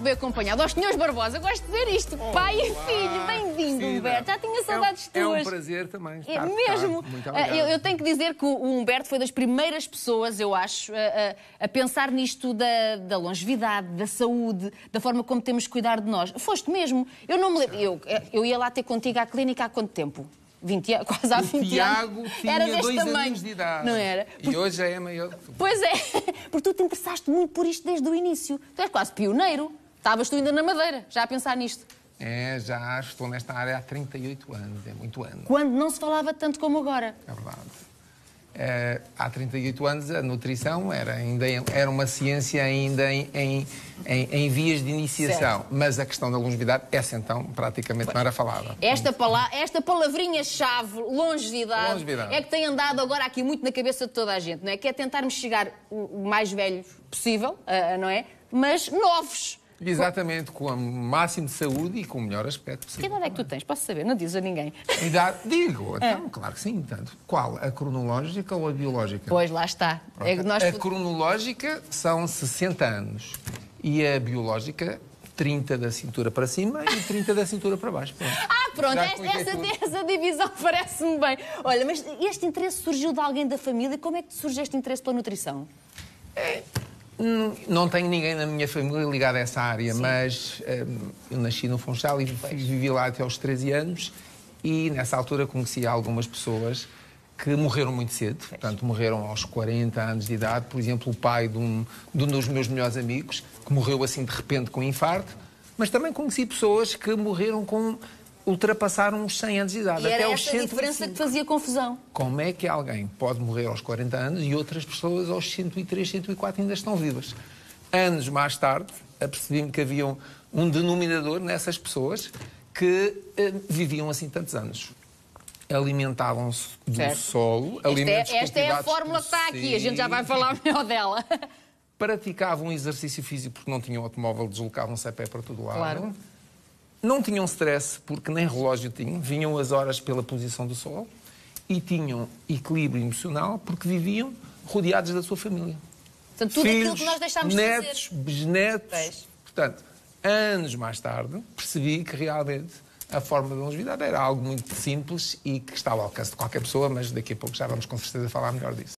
bem acompanhado. Aos senhores Barbosa, gosto de ver isto. Olá, oh, Pai e filho, bem-vindo, Humberto. Já tinha é saudades é tuas. É um prazer também. É estar, é mesmo. Estar, ah, eu, eu, tenho que dizer que o Humberto foi das primeiras pessoas, eu acho, a, a, a pensar nisto da, da, longevidade, da saúde, da forma como temos que cuidar de nós. Foste mesmo. Eu não me lembro. Eu, eu ia lá ter contigo à clínica há quanto tempo? 20 anos, quase há 20 Tiago anos. Tinha era dois anos de idade. Não era? Porque... E hoje já é maior. Pois é, porque tu te interessaste muito por isto desde o início. Tu és quase pioneiro. Estavas tu ainda na Madeira, já a pensar nisto. É, já estou nesta área há 38 anos, é muito ano. Quando não se falava tanto como agora. É verdade. É, há 38 anos a nutrição era, ainda, era uma ciência ainda em, em, em, em vias de iniciação, certo. mas a questão da longevidade, essa então praticamente não era falada. Esta, pala esta palavrinha-chave, longevidade, longevidade, é que tem andado agora aqui muito na cabeça de toda a gente, não é? Que é tentarmos chegar o mais velho possível, eh, não é? Mas novos. Exatamente, com o máximo de saúde e com o melhor aspecto possível. Que idade é que é? tu tens? Posso saber? Não dizes a ninguém. Idade? Digo, é. então, claro que sim. Tanto. Qual? A cronológica ou a biológica? Pois, lá está. É nós... A cronológica são 60 anos e a biológica 30 da cintura para cima e 30 da cintura para baixo. Pronto. Ah, pronto, esta, essa, essa, divisão parece-me bem. Olha, mas este interesse surgiu de alguém da família? Como é que surge este interesse pela nutrição? É, não tenho ninguém na minha família ligado a essa área, Sim. mas um, eu nasci no Funchal e vivi lá até aos 13 anos e nessa altura conheci algumas pessoas que morreram muito cedo, portanto, morreram aos 40 anos de idade. Por exemplo, o pai de um, de um dos meus melhores amigos, que morreu assim de repente com um infarto, mas também conheci pessoas que morreram com ultrapassaram os 100 anos de idade. E até era aos essa 105. diferença que fazia confusão. Como é que alguém pode morrer aos 40 anos e outras pessoas aos 103, 104 ainda estão vivas? Anos mais tarde, apercebi-me que havia um, denominador nessas pessoas que eh, viviam assim tantos anos. Alimentavam-se do certo. solo. Esta, é, esta é a fórmula que está aqui, a gente já vai falar melhor dela. Praticavam exercício físico porque não tinham automóvel, deslocavam-se a pé para todo lado. Claro não tinham stress, porque nem relógio tinham, vinham as horas pela posição do sol e tinham equilíbrio emocional porque viviam rodeados da sua família. Portanto, tudo Filhos, aquilo que nós deixámos netos, de fazer. bisnetos. Pois. Portanto, anos mais tarde, percebi que realmente a forma de longevidade era algo muito simples e que estava ao alcance de qualquer pessoa, mas daqui a pouco já vamos com certeza falar melhor disso.